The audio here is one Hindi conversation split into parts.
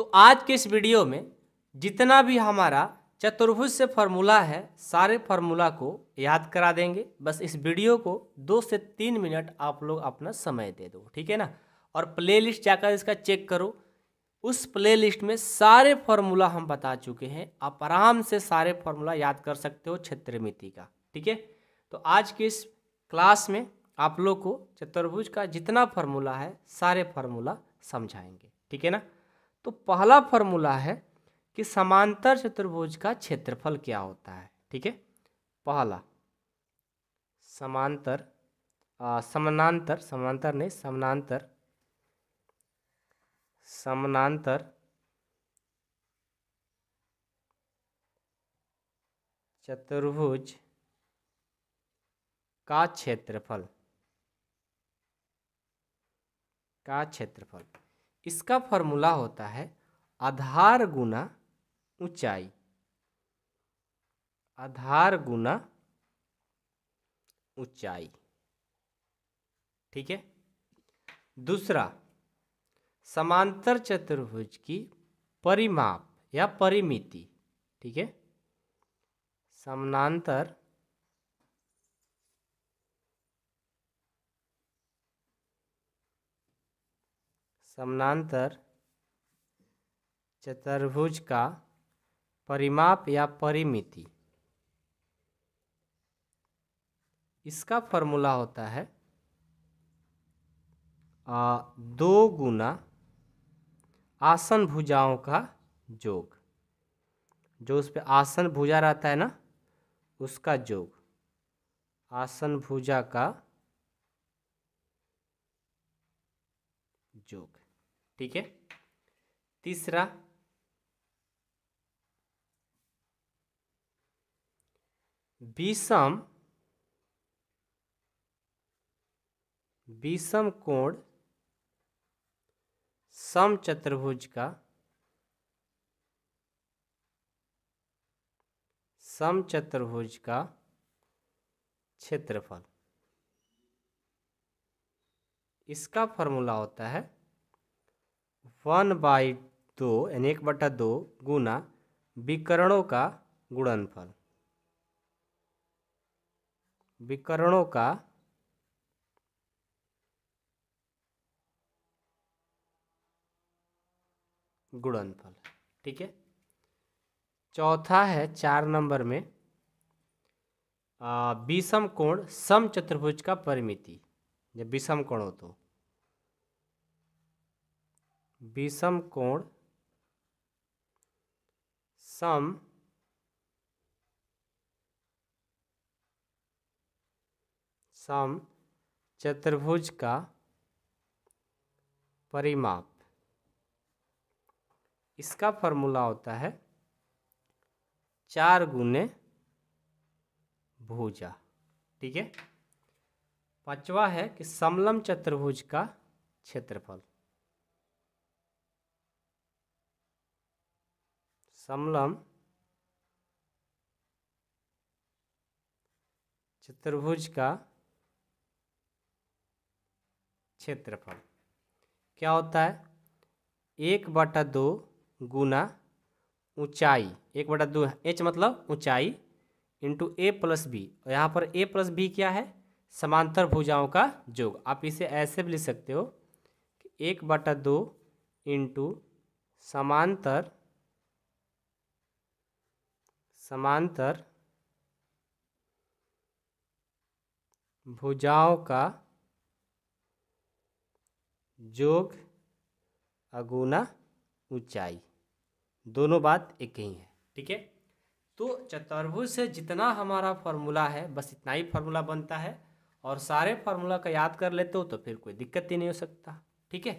तो आज के इस वीडियो में जितना भी हमारा चतुर्भुज से फॉर्मूला है सारे फार्मूला को याद करा देंगे बस इस वीडियो को दो से तीन मिनट आप लोग अपना समय दे दो ठीक है ना और प्लेलिस्ट जाकर इसका चेक करो उस प्लेलिस्ट में सारे फार्मूला हम बता चुके हैं आप आराम से सारे फार्मूला याद कर सकते हो क्षेत्रमिति का ठीक है तो आज के इस क्लास में आप लोग को चतुर्भुज का जितना फार्मूला है सारे फार्मूला समझाएंगे ठीक है ना तो पहला फॉर्मूला है कि समांतर चतुर्भुज का क्षेत्रफल क्या होता है ठीक है पहला समांतर आ, समानांतर समानांतर नहीं समानांतर समानांतर चतुर्भुज का क्षेत्रफल का क्षेत्रफल इसका फॉर्मूला होता है आधार गुना ऊंचाई आधार गुना ऊंचाई ठीक है दूसरा समांतर चतुर्भुज की परिमाप या परिमिति ठीक है समानांतर समानांतर चतुर्भुज का परिमाप या परिमिति इसका फॉर्मूला होता है आ, दो गुना आसन भुजाओं का योग जो उस पर आसन भुजा रहता है ना उसका जोग आसन भुजा का योग ठीक है तीसरा विषम विषम कोण सम चतुर्भुज का सम चतुर्भुज का क्षेत्रफल इसका फॉर्मूला होता है वन बाई दो यानी एक बटा दो गुना विकरणों का गुणनफल विकरणों का गुणनफल ठीक है चौथा है चार नंबर में विषम कोण सम चतुर्भुज का परिमिति जब विषम कोण हो तो विषम कोण सम सम चतुर्भुज का परिमाप इसका फॉर्मूला होता है चार गुने भुजा ठीक है पांचवा है कि समलम चतुर्भुज का क्षेत्रफल समलम चतुर्भुज का क्षेत्रफल क्या होता है एक बटा दो गुना ऊंचाई एक बटा दो एच मतलब ऊंचाई इंटू ए प्लस बी और यहाँ पर ए प्लस बी क्या है समांतर भुजाओं का योग आप इसे ऐसे भी लिख सकते हो कि एक बटा दो इंटू समांतर समांतर भुजाओं का जोग अगुना ऊंचाई दोनों बात एक ही है ठीक है तो चतुर्भुज से जितना हमारा फॉर्मूला है बस इतना ही फार्मूला बनता है और सारे फॉर्मूला का याद कर लेते हो तो फिर कोई दिक्कत ही नहीं हो सकता ठीक है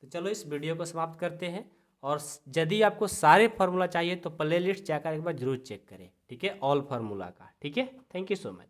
तो चलो इस वीडियो को समाप्त करते हैं और यदि आपको सारे फार्मूला चाहिए तो प्ले लिस्ट जाकर एक बार जरूर चेक करें ठीक है ऑल फार्मूला का ठीक है थैंक यू सो मच